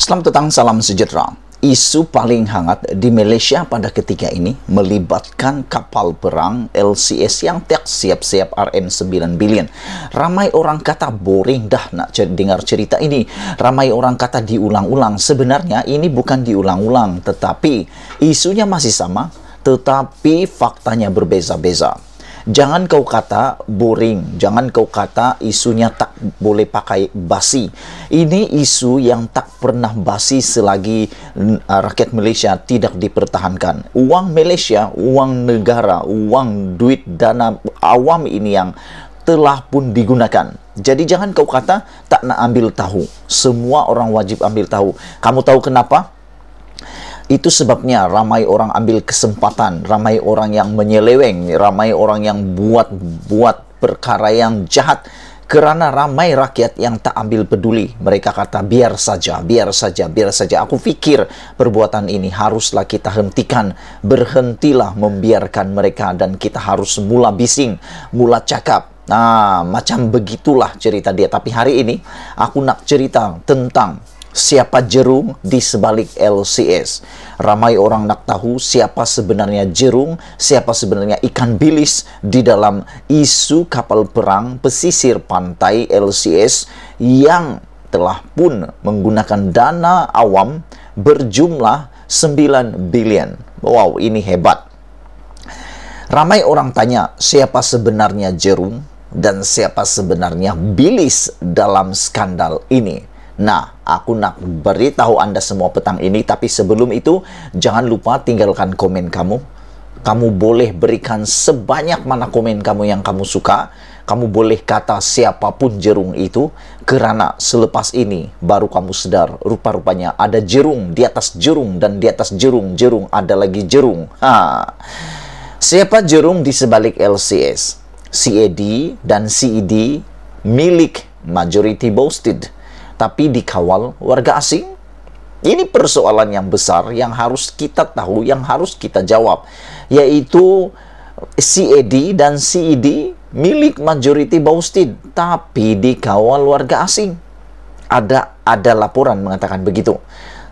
Selamat datang, salam sejahtera. Isu paling hangat di Malaysia pada ketika ini melibatkan kapal perang LCS yang tak siap-siap RM9 billion. Ramai orang kata boring dah nak dengar cerita ini. Ramai orang kata diulang-ulang. Sebenarnya ini bukan diulang-ulang, tetapi isunya masih sama, tetapi faktanya berbeza-beza. Jangan kau kata boring, jangan kau kata isunya tak boleh pakai basi. Ini isu yang tak pernah basi selagi mm, ah, rakyat Malaysia tidak dipertahankan. Uang Malaysia, uang negara, uang duit dana awam ini yang telah pun digunakan. Jadi jangan kau kata tak nak ambil tahu. Semua orang wajib ambil tahu. Kamu tahu kenapa? Itu sebabnya ramai orang ambil kesempatan, ramai orang yang menyeleweng, ramai orang yang buat-buat perkara yang jahat kerana ramai rakyat yang tak ambil peduli. Mereka kata biar saja, biar saja, biar saja. Aku pikir perbuatan ini haruslah kita hentikan. Berhentilah membiarkan mereka dan kita harus mula bising, mula cakap, Nah, macam begitulah cerita dia. Tapi hari ini aku nak cerita tentang siapa Jerung di sebalik LCS. Ramai orang nak tahu siapa sebenarnya Jerung, siapa sebenarnya ikan bilis di dalam isu kapal perang pesisir pantai LCS yang telah pun menggunakan dana awam berjumlah 9 bilion. Wow, ini hebat. Ramai orang tanya siapa sebenarnya Jerung dan siapa sebenarnya bilis dalam skandal ini. Nah, aku nak beritahu Anda semua petang ini, tapi sebelum itu, jangan lupa tinggalkan komen kamu. Kamu boleh berikan sebanyak mana komen kamu yang kamu suka. Kamu boleh kata siapapun jerung itu, kerana selepas ini baru kamu sedar, rupa-rupanya ada jerung di atas jerung, dan di atas jerung-jerung ada lagi jerung. Ha. Siapa jerung di sebalik LCS? CAD dan CED milik majority Boasted tapi dikawal warga asing? Ini persoalan yang besar yang harus kita tahu, yang harus kita jawab, yaitu CAD dan CED milik majority baustin tapi dikawal warga asing. Ada ada laporan mengatakan begitu.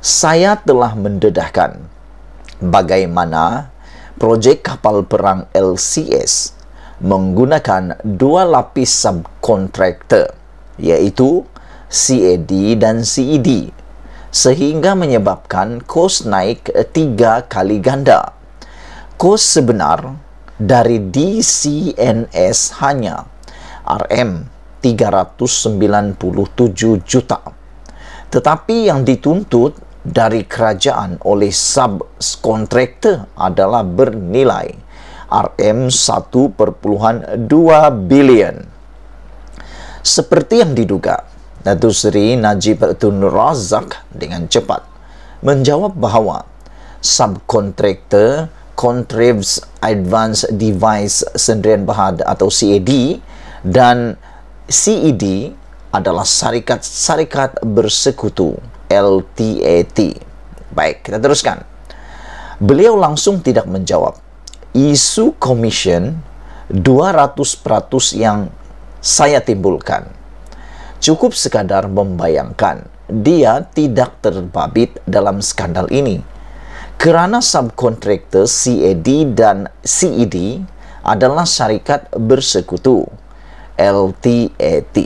Saya telah mendedahkan bagaimana proyek kapal perang LCS menggunakan dua lapis subkontraktor, yaitu CAD, dan CED, sehingga menyebabkan kos naik tiga kali ganda. Kos sebenar dari DCNS hanya RM 397 juta. Tetapi yang dituntut dari kerajaan oleh subkontraktor adalah bernilai RM 1.2 bilion. Seperti yang diduga, Datu Seri Najib Tun Razak dengan cepat menjawab bahawa subcontractor Contrives Advanced Device Sendirian Bahad atau CAD dan CED adalah syarikat-syarikat bersekutu LTAT. Baik, kita teruskan. Beliau langsung tidak menjawab. Isu komision 200% yang saya timbulkan. cukup sekadar membayangkan dia tidak terbabit dalam skandal ini. Kerana subkontraktor CAD dan CED adalah syarikat bersekutu LTAT.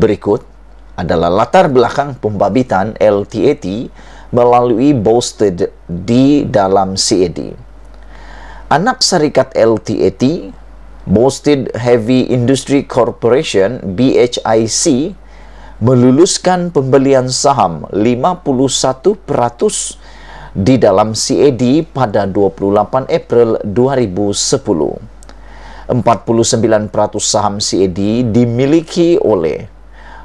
Berikut adalah latar belakang pembabitan LTAT melalui Boasted di dalam CAD. Anak syarikat LTAT Boston Heavy Industry Corporation BHIC meluluskan pembelian saham 51% di dalam CAD pada 28 April 2010. 49% saham CAD dimiliki oleh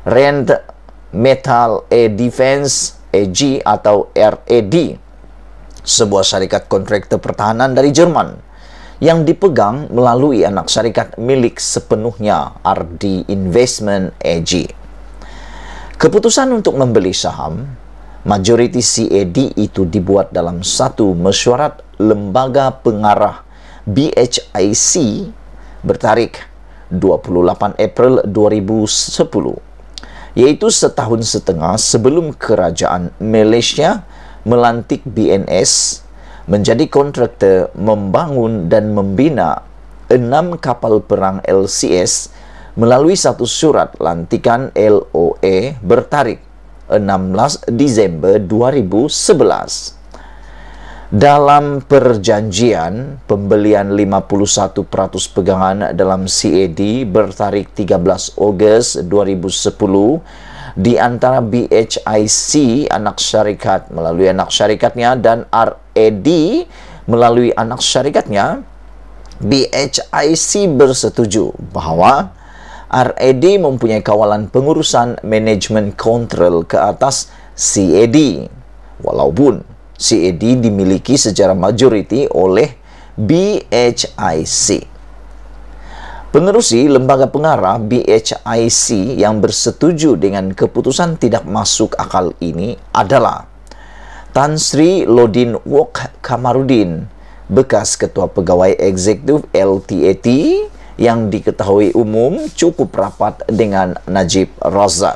Rand Metal A Defense AG atau RAD, sebuah syarikat kontraktor pertahanan dari Jerman yang dipegang melalui anak syarikat milik sepenuhnya RD Investment AG. Keputusan untuk membeli saham majoriti CAD itu dibuat dalam satu mesyuarat lembaga pengarah BHIC bertarik 28 April 2010 yaitu setahun setengah sebelum kerajaan Malaysia melantik BNS menjadi kontraktor membangun dan membina enam kapal perang LCS melalui satu surat lantikan LOE bertarik 16 Desember 2011. Dalam perjanjian, pembelian 51% pegangan dalam CAD bertarik 13 Ogos 2010 di antara BHIC anak syarikat melalui anak syarikatnya dan RED melalui anak syarikatnya BHIC bersetuju bahwa RED mempunyai kawalan pengurusan manajemen kontrol ke atas CED, walaupun CED dimiliki secara majoriti oleh BHIC. Pengerusi lembaga pengarah BHIC yang bersetuju dengan keputusan tidak masuk akal ini adalah Tan Sri Lodin Wok Kamarudin, bekas ketua pegawai eksekutif LTAT yang diketahui umum cukup rapat dengan Najib Razak.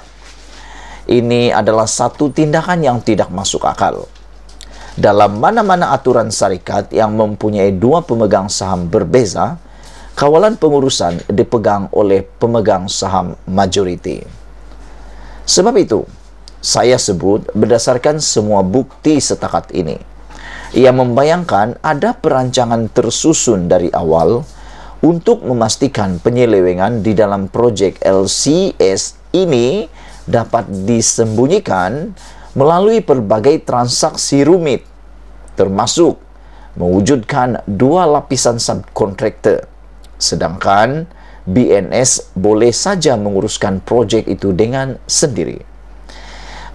Ini adalah satu tindakan yang tidak masuk akal dalam mana-mana aturan syarikat yang mempunyai dua pemegang saham berbeza, kawalan pengurusan dipegang oleh pemegang saham majoriti. Sebab itu, saya sebut berdasarkan semua bukti setakat ini. Ia membayangkan ada perancangan tersusun dari awal untuk memastikan penyelewengan di dalam proyek LCS ini dapat disembunyikan melalui berbagai transaksi rumit, termasuk mewujudkan dua lapisan subkontraktor Sedangkan BNS boleh saja menguruskan proyek itu dengan sendiri.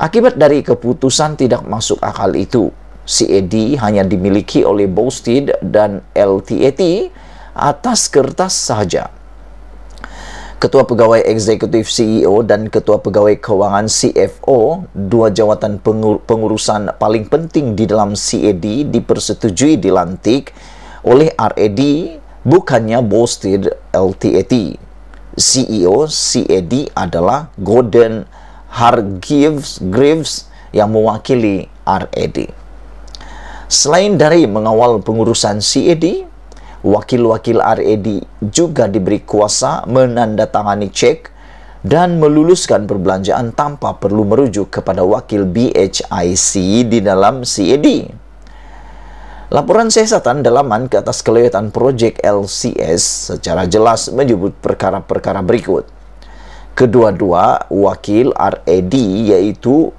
Akibat dari keputusan tidak masuk akal itu, CAD hanya dimiliki oleh Bosted dan LTAT atas kertas saja. Ketua Pegawai Eksekutif CEO dan Ketua Pegawai Keuangan CFO, dua jawatan pengur pengurusan paling penting di dalam CAD e dipersetujui dilantik oleh RED bukannya boasted LTAT. CEO CAD adalah Gordon Hargives Graves yang mewakili RAD. Selain dari mengawal pengurusan CAD, wakil-wakil RAD juga diberi kuasa menandatangani cek dan meluluskan perbelanjaan tanpa perlu merujuk kepada wakil BHIC di dalam CAD. Laporan siasatan dalaman ke atas kelewatan proyek LCS secara jelas menyebut perkara-perkara berikut. Kedua-dua wakil RAD yaitu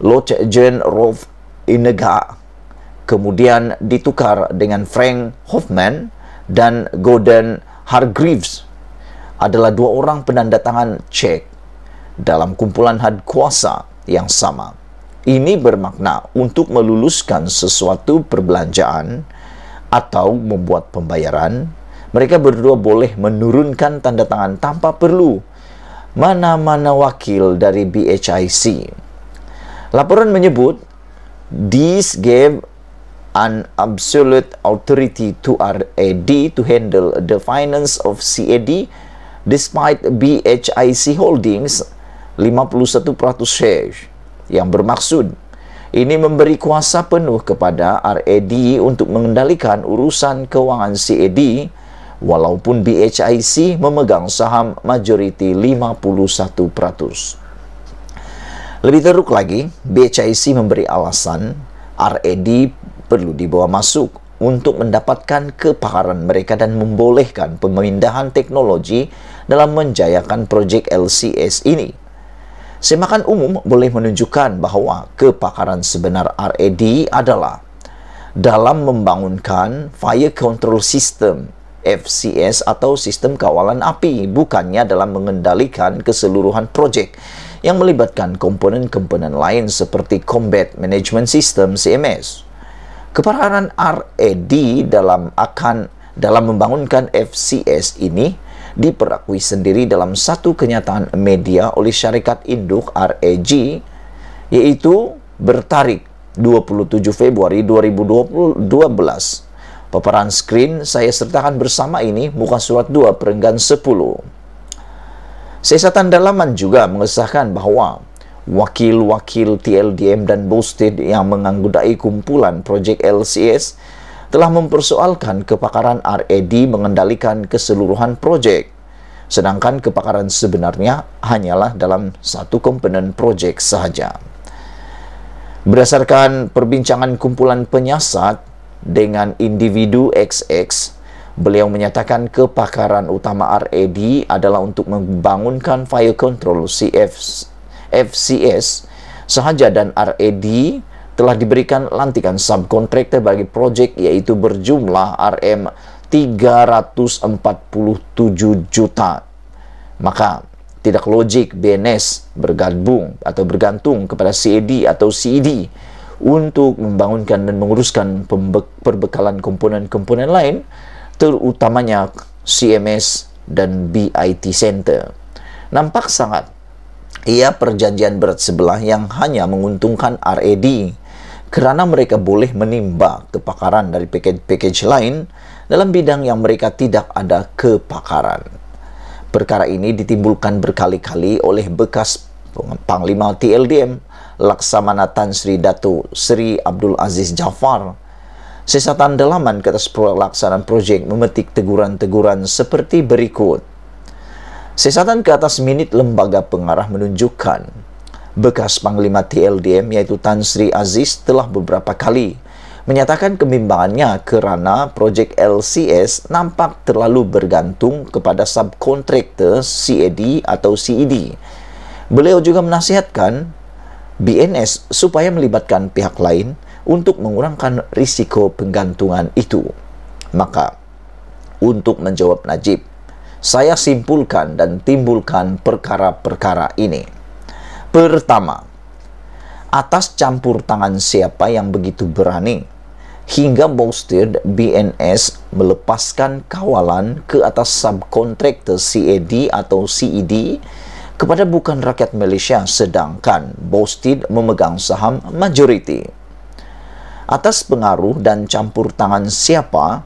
Lotjen Rolf Inega kemudian ditukar dengan Frank Hoffman dan Gordon Hargreaves adalah dua orang penandatangan cek dalam kumpulan had kuasa yang sama. Ini bermakna untuk meluluskan sesuatu perbelanjaan atau membuat pembayaran, mereka berdua boleh menurunkan tanda tangan tanpa perlu mana-mana wakil dari BHIC. Laporan menyebut, this gave an absolute authority to RAD to handle the finance of CAD despite BHIC holdings 51% share." yang bermaksud ini memberi kuasa penuh kepada RAD untuk mengendalikan urusan keuangan CAD walaupun BHIC memegang saham majoriti 51%. Lebih teruk lagi, BHIC memberi alasan RAD perlu dibawa masuk untuk mendapatkan kepaharan mereka dan membolehkan pemindahan teknologi dalam menjayakan proyek LCS ini. Semakan umum boleh menunjukkan bahwa kepakaran sebenar RAD adalah dalam membangunkan fire control system FCS atau sistem kawalan api bukannya dalam mengendalikan keseluruhan projek yang melibatkan komponen-komponen lain seperti Combat Management System CMS. Kepakaran RAD dalam akan dalam membangunkan FCS ini diperakui sendiri dalam satu kenyataan media oleh syarikat induk REG yaitu bertarik 27 Februari 2012 Paparan screen saya sertakan bersama ini muka surat 2 perenggan 10. Sesatan dalaman juga mengesahkan bahwa wakil-wakil TLDM dan Boosted yang menganggudai kumpulan projek LCS telah mempersoalkan kepakaran RED mengendalikan keseluruhan proyek, sedangkan kepakaran sebenarnya hanyalah dalam satu komponen proyek saja. Berdasarkan perbincangan kumpulan penyiasat dengan individu XX, beliau menyatakan kepakaran utama RED adalah untuk membangunkan fire control CF, FCS sahaja dan RED telah diberikan lantikan subkontraktor bagi proyek yaitu berjumlah RM 347 juta. Maka tidak logik BNS bergabung atau bergantung kepada CED atau CED untuk membangunkan dan menguruskan perbekalan komponen-komponen lain terutamanya CMS dan BIT Center. Nampak sangat ia perjanjian berat sebelah yang hanya menguntungkan RED kerana mereka boleh menimba kepakaran dari package-package lain dalam bidang yang mereka tidak ada kepakaran. Perkara ini ditimbulkan berkali-kali oleh bekas Panglima TLDM Laksamana Tan Sri Datu Sri Abdul Aziz Jafar. Sesatan dalaman ke atas pelaksanaan projek memetik teguran-teguran seperti berikut. Sesatan ke atas minit lembaga pengarah menunjukkan bekas Panglima TLDM yaitu Tan Sri Aziz telah beberapa kali menyatakan kebimbangannya kerana projek LCS nampak terlalu bergantung kepada subkontraktor CAD atau CED. Beliau juga menasihatkan BNS supaya melibatkan pihak lain untuk mengurangkan risiko penggantungan itu. Maka, untuk menjawab Najib, saya simpulkan dan timbulkan perkara-perkara ini. Pertama, atas campur tangan siapa yang begitu berani hingga Bosted BNS melepaskan kawalan ke atas subkontraktor CAD atau CED kepada bukan rakyat Malaysia sedangkan Bosted memegang saham majoriti. Atas pengaruh dan campur tangan siapa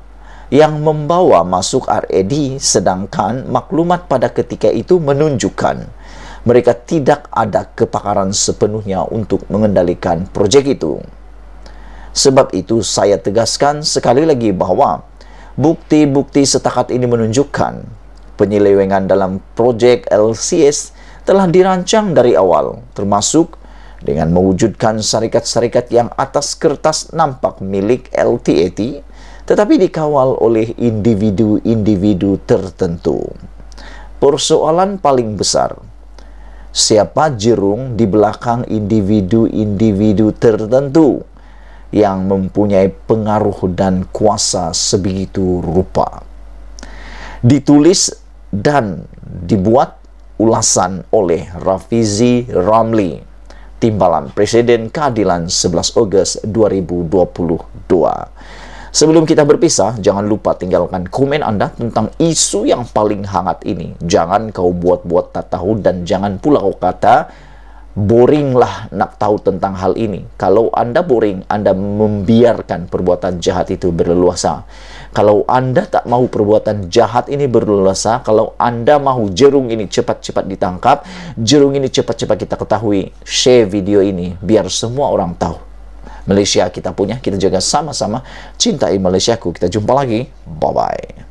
yang membawa masuk RAD sedangkan maklumat pada ketika itu menunjukkan mereka tidak ada kepakaran sepenuhnya untuk mengendalikan proyek itu. Sebab itu saya tegaskan sekali lagi bahwa bukti-bukti setakat ini menunjukkan penyelewengan dalam proyek LCS telah dirancang dari awal, termasuk dengan mewujudkan syarikat-syarikat yang atas kertas nampak milik LTAT, e tetapi dikawal oleh individu-individu tertentu. Persoalan paling besar siapa jerung di belakang individu-individu tertentu yang mempunyai pengaruh dan kuasa sebegitu rupa. Ditulis dan dibuat ulasan oleh Rafizi Ramli, Timbalan Presiden Keadilan 11 Agustus 2022. Sebelum kita berpisah, jangan lupa tinggalkan komen Anda tentang isu yang paling hangat ini. Jangan kau buat-buat tak tahu dan jangan pula kau kata boring lah nak tahu tentang hal ini. Kalau Anda boring, Anda membiarkan perbuatan jahat itu berleluasa. Kalau Anda tak mau perbuatan jahat ini berleluasa, kalau Anda mau jerung ini cepat-cepat ditangkap, jerung ini cepat-cepat kita ketahui, share video ini biar semua orang tahu. Malaysia kita punya. Kita jaga sama-sama cintai Malaysiaku. Kita jumpa lagi. Bye-bye.